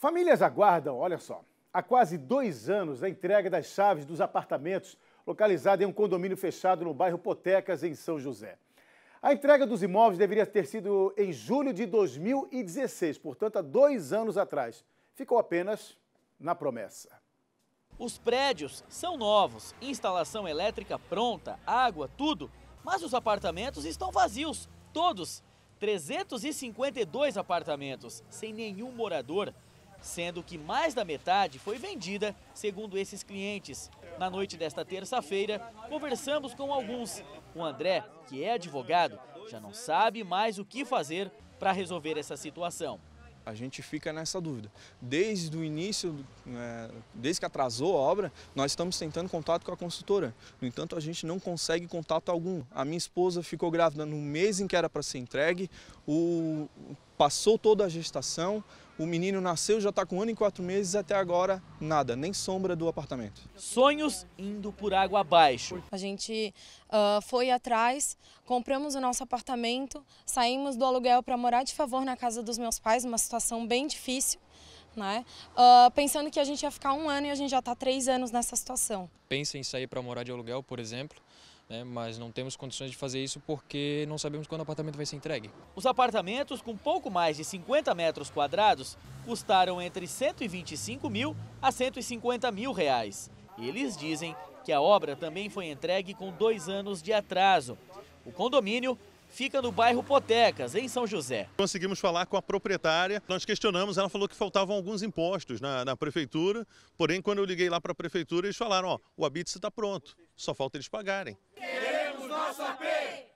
Famílias aguardam, olha só, há quase dois anos a entrega das chaves dos apartamentos localizados em um condomínio fechado no bairro Potecas, em São José. A entrega dos imóveis deveria ter sido em julho de 2016, portanto, há dois anos atrás. Ficou apenas na promessa. Os prédios são novos, instalação elétrica pronta, água, tudo, mas os apartamentos estão vazios, todos. 352 apartamentos, sem nenhum morador sendo que mais da metade foi vendida, segundo esses clientes. Na noite desta terça-feira, conversamos com alguns. O André, que é advogado, já não sabe mais o que fazer para resolver essa situação. A gente fica nessa dúvida. Desde o início, né, desde que atrasou a obra, nós estamos tentando contato com a consultora. No entanto, a gente não consegue contato algum. A minha esposa ficou grávida no mês em que era para ser entregue, o, passou toda a gestação, o menino nasceu, já está com um ano e quatro meses, até agora nada, nem sombra do apartamento. Sonhos indo por água abaixo. A gente uh, foi atrás, compramos o nosso apartamento, saímos do aluguel para morar de favor na casa dos meus pais, uma situação bem difícil. Né? Uh, pensando que a gente ia ficar um ano e a gente já está três anos nessa situação. Pensa em sair para morar de aluguel, por exemplo, né, mas não temos condições de fazer isso porque não sabemos quando o apartamento vai ser entregue. Os apartamentos com pouco mais de 50 metros quadrados custaram entre 125 mil a 150 mil reais. Eles dizem que a obra também foi entregue com dois anos de atraso. O condomínio fica no bairro Potecas, em São José. Conseguimos falar com a proprietária, nós questionamos, ela falou que faltavam alguns impostos na, na prefeitura, porém quando eu liguei lá para a prefeitura eles falaram, ó, o habite está pronto, só falta eles pagarem. Queremos nosso PEI!